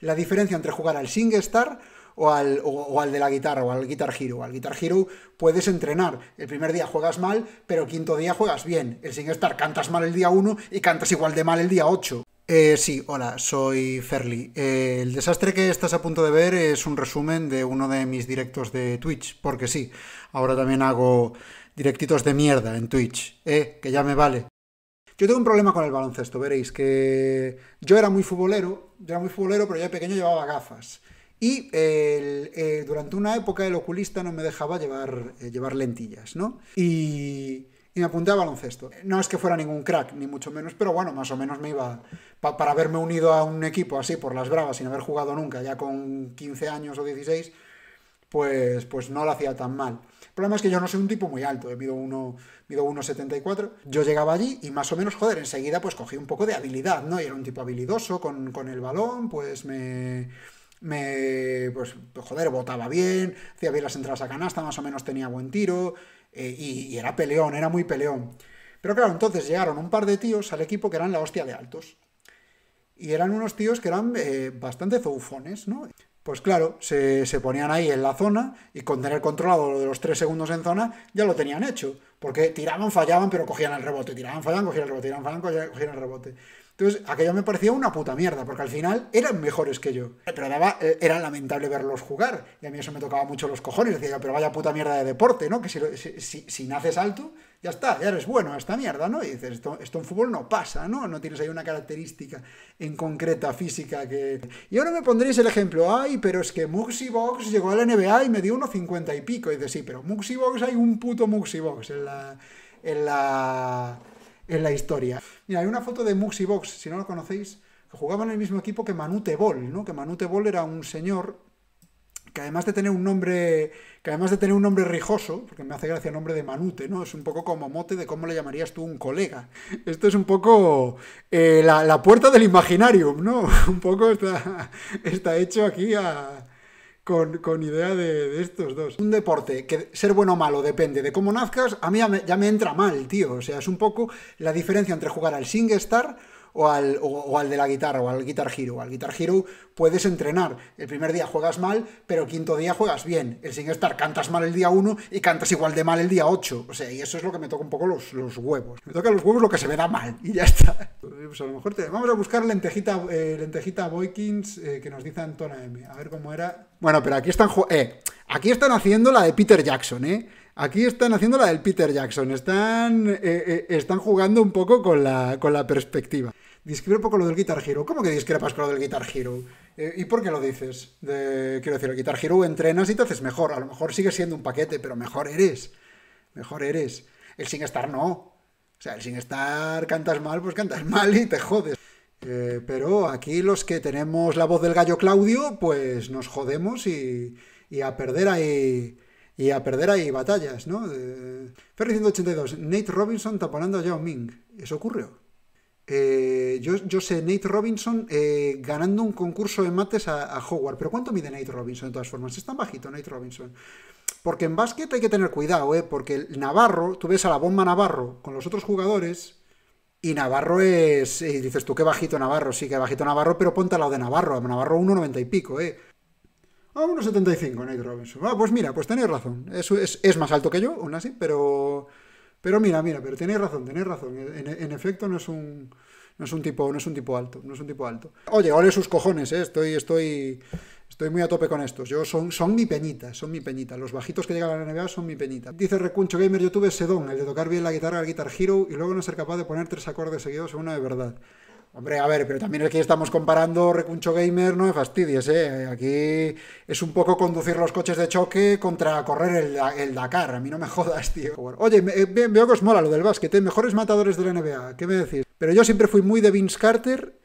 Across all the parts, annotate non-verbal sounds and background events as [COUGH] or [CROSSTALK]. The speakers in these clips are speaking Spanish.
la diferencia entre jugar al SingStar o al, o, al de la guitarra, o al Guitar Hero. Al Guitar Hero puedes entrenar. El primer día juegas mal, pero el quinto día juegas bien. El SingStar cantas mal el día 1 y cantas igual de mal el día 8. Eh, sí, hola, soy Ferli. Eh, el desastre que estás a punto de ver es un resumen de uno de mis directos de Twitch, porque sí, ahora también hago directitos de mierda en Twitch, eh, que ya me vale. Yo tengo un problema con el baloncesto, veréis, que yo era muy futbolero, era muy futbolero, pero ya pequeño llevaba gafas. Y eh, durante una época el oculista no me dejaba llevar, eh, llevar lentillas, ¿no? Y, me apunté a baloncesto. No es que fuera ningún crack, ni mucho menos, pero bueno, más o menos me iba, para haberme unido a un equipo así por las bravas, sin haber jugado nunca, ya con 15 años o 16, pues, pues no lo hacía tan mal. El problema es que yo no soy un tipo muy alto, eh, mido 1,74. yo llegaba allí y más o menos, joder, enseguida pues cogí un poco de habilidad, ¿no? Y era un tipo habilidoso con, el balón, pues me me, pues, joder, botaba bien, hacía bien las entradas a canasta, más o menos tenía buen tiro, eh, y, era peleón, era muy peleón. Pero claro, entonces llegaron un par de tíos al equipo que eran la hostia de altos. Y eran unos tíos que eran eh, bastante zoufones, ¿no? pues claro, se, ponían ahí en la zona y con tener controlado lo de los tres segundos en zona ya lo tenían hecho. Porque tiraban, fallaban, pero cogían el rebote. Tiraban, fallaban, cogían el rebote. Tiraban, fallaban, cogían el rebote. Entonces, aquello me parecía una puta mierda, porque al final eran mejores que yo. Pero eh, era lamentable verlos jugar. Y a mí eso me tocaba mucho los cojones. Decía, pero vaya puta mierda de deporte, ¿no? Que si, naces alto, ya está, ya eres bueno a esta mierda, ¿no? Y dices, esto, en fútbol no pasa, ¿no? No tienes ahí una característica en concreta física que... Y ahora me pondréis el ejemplo, ay, pero es que Muxibox Box llegó a la NBA y me dio unos 50 y pico. Y dices, sí, pero Muxi Box hay un puto Muxibox Box en la... En la en la historia. Mira, hay una foto de y Box, si no lo conocéis, que jugaba en el mismo equipo que Manute Ball, ¿no? Que Manute Bol era un señor que además de tener un nombre que además de tener un nombre rijoso, porque me hace gracia el nombre de Manute, ¿no? Es un poco como mote de cómo le llamarías tú un colega. Esto es un poco eh, la, la, puerta del imaginarium, ¿no? [LAUGHS] Un poco está, está hecho aquí a, con, con idea de, estos dos. Un deporte que ser bueno o malo depende de cómo nazcas, a mí ya me, entra mal, tío. O sea, es un poco la diferencia entre jugar al SingStar o al, de la guitarra, o al Guitar Hero. Al Guitar Hero puedes entrenar. El primer día juegas mal, pero el quinto día juegas bien. El star cantas mal el día 1 y cantas igual de mal el día 8. O sea, y eso es lo que me toca un poco los, los huevos. Me toca los huevos lo que se me da mal y ya está. [LAUGHS] Pues a lo mejor te... Vamos a buscar lentejita, eh, lentejita Boykins eh, que nos dice Antona M. A ver cómo era. Bueno, pero aquí están... Eh, aquí están haciendo la de Peter Jackson, ¿eh? Aquí están haciendo la del Peter Jackson, están, eh, eh, están jugando un poco con la, con la perspectiva. Discrepo poco lo del Guitar Hero. ¿Cómo que discrepas con lo del Guitar Hero? Eh, ¿Y por qué lo dices? quiero decir, el Guitar Hero entrenas y te haces mejor. A lo mejor sigue siendo un paquete, pero mejor eres. Mejor eres. El Sin estar no. O sea, el estar cantas mal, pues cantas [LAUGHS] mal y te jodes. pero aquí los que tenemos la voz del gallo Claudio, pues nos jodemos y, y a perder ahí y a perder ahí batallas, ¿no? Eh, Ferry 182, Nate Robinson taponando a Yao Ming. Eso ocurrió. Eh, yo, sé Nate Robinson eh, ganando un concurso de mates a, a, Howard, pero ¿cuánto mide Nate Robinson de todas formas? Es tan bajito Nate Robinson. Porque en básquet hay que tener cuidado, ¿eh? porque el Navarro, tú ves a la bomba Navarro con los otros jugadores y Navarro es, y dices tú qué bajito Navarro, sí que bajito Navarro, pero ponte a lado de Navarro, Navarro 1,90 y pico, ¿eh? Ah, 1,75 Nate Robinson. Ah, pues mira, pues tenéis razón. Es, más alto que yo, aún así, pero. Pero mira, mira, pero tenéis razón, tenéis razón. En, efecto, no es un. No es un tipo, no es un tipo alto, no es un tipo alto. Oye, ole sus cojones, ¿eh? estoy, estoy, estoy muy a tope con estos. Yo son, son mi peñita, son mi peñita. Los bajitos que llegan a la NBA son mi peñita. Dice Recuncho Gamer, yo tuve sedón el de tocar bien la guitarra la Guitar Hero y luego no ser capaz de poner tres acordes seguidos en una de verdad. Hombre, a ver, pero también aquí estamos comparando Recuncho Gamer, no me fastidies, ¿eh? Aquí es un poco conducir los coches de choque contra correr el, Dakar, a mí no me [LAUGHS] jodas, tío. Oye, eh, veo que os mola lo del básquet, eh. mejores matadores de la NBA, ¿qué me decís? Pero yo siempre fui muy de Vince Carter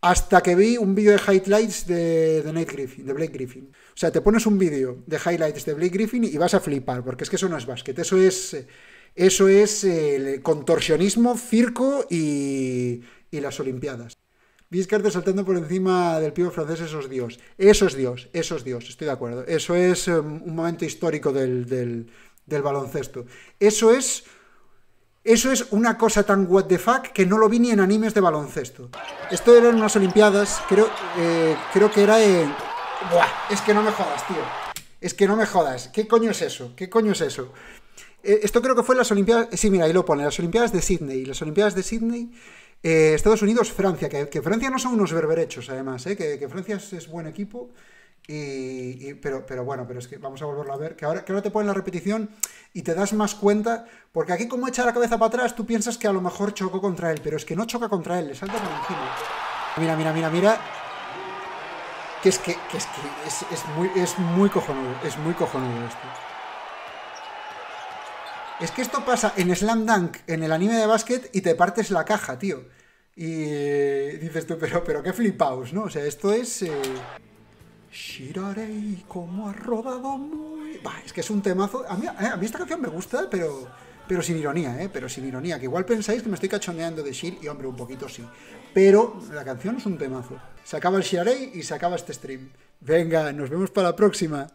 hasta que vi un vídeo de highlights de, de, Griffin, de Blake Griffin. O sea, te pones un vídeo de highlights de Blake Griffin y vas a flipar, porque es que eso no es básquet, eso es, eso es el contorsionismo, circo y y las Olimpiadas. Viscarte saltando por encima del pivo francés, esos Dios. esos Dios, esos Dios, estoy de acuerdo. Eso es eh, un momento histórico del, del, baloncesto. Eso es, eso es una cosa tan what the fuck que no lo vi ni en animes de baloncesto. Esto eran unas Olimpiadas, creo, eh, creo que era en... Buah, es que no me jodas, tío. Es que no me jodas. ¿Qué coño es eso? ¿Qué coño es eso? Eh, esto creo que fue en las Olimpiadas... Sí, mira, ahí lo pone, las Olimpiadas de Sydney. Las Olimpiadas de Sydney... Eh, Estados Unidos, Francia, que, Francia no son unos berberechos, además, eh, que, Francia es, buen equipo. Y, pero, pero bueno, pero es que vamos a volverlo a ver, que ahora, que te ponen la repetición y te das más cuenta, porque aquí como echa la cabeza para atrás, tú piensas que a lo mejor chocó contra él, pero es que no choca contra él, le salta por encima. Mira, mira, mira, mira. Que es que, es, que muy, es muy cojonudo, es muy cojonudo esto. Es que esto pasa en Slam Dunk, en el anime de básquet, y te partes la caja, tío. Y dices tú, pero, pero qué flipaos, ¿no? O sea, esto es... Eh, Shirarei, como ha rodado muy... Va, es que es un temazo. Eh, a mí, esta canción me gusta, pero, pero sin ironía, ¿eh? Pero sin ironía, que igual pensáis que me estoy cachoneando de Shir, y hombre, un poquito sí. Pero la canción es un temazo. Se acaba el Shirarei y se acaba este stream. Venga, nos vemos para la próxima.